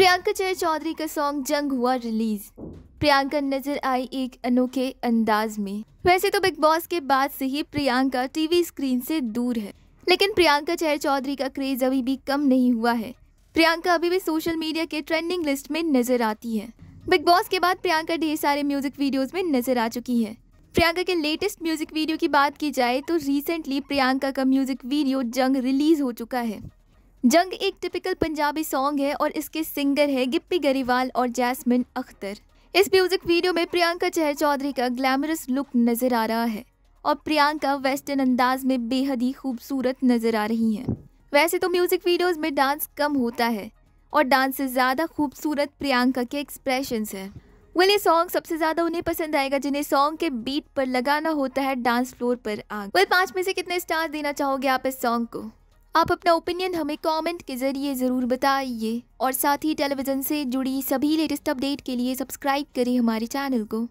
प्रियंका चय चौधरी का सॉन्ग जंग हुआ रिलीज प्रियंका नजर आई एक अनोखे अंदाज में वैसे तो बिग बॉस के बाद से ही प्रियंका टीवी स्क्रीन से दूर है लेकिन प्रियंका चय चौधरी का क्रेज अभी भी कम नहीं हुआ है प्रियंका अभी भी सोशल मीडिया के ट्रेंडिंग लिस्ट में नजर आती है बिग बॉस के बाद प्रियंका ढेर सारे म्यूजिक वीडियोज में नजर आ चुकी है प्रियंका के लेटेस्ट म्यूजिक वीडियो की बात की जाए तो रिसेंटली प्रियंका का म्यूजिक वीडियो जंग रिलीज हो चुका है जंग एक टिपिकल पंजाबी सॉन्ग है और इसके सिंगर है गिप्पी गरीवाल और जैस्मिन अख्तर इस म्यूजिक वीडियो में प्रियंका चहर चौधरी का ग्लैमरस लुक नजर आ रहा है और प्रियंका वेस्टर्न अंदाज में बेहद ही खूबसूरत नजर आ रही हैं वैसे तो म्यूजिक वीडियोस में डांस कम होता है और डांस से ज़्यादा खूबसूरत प्रियंका के एक्सप्रेशन है वेल ये सॉन्ग सबसे ज्यादा उन्हें पसंद आएगा जिन्हें सॉन्ग के बीट पर लगाना होता है डांस फ्लोर पर आग वेल पांच में से कितने स्टार देना चाहोगे आप इस सॉन्ग को आप अपना ओपिनियन हमें कमेंट के ज़रिए ज़रूर बताइए और साथ ही टेलीविज़न से जुड़ी सभी लेटेस्ट अपडेट के लिए सब्सक्राइब करें हमारे चैनल को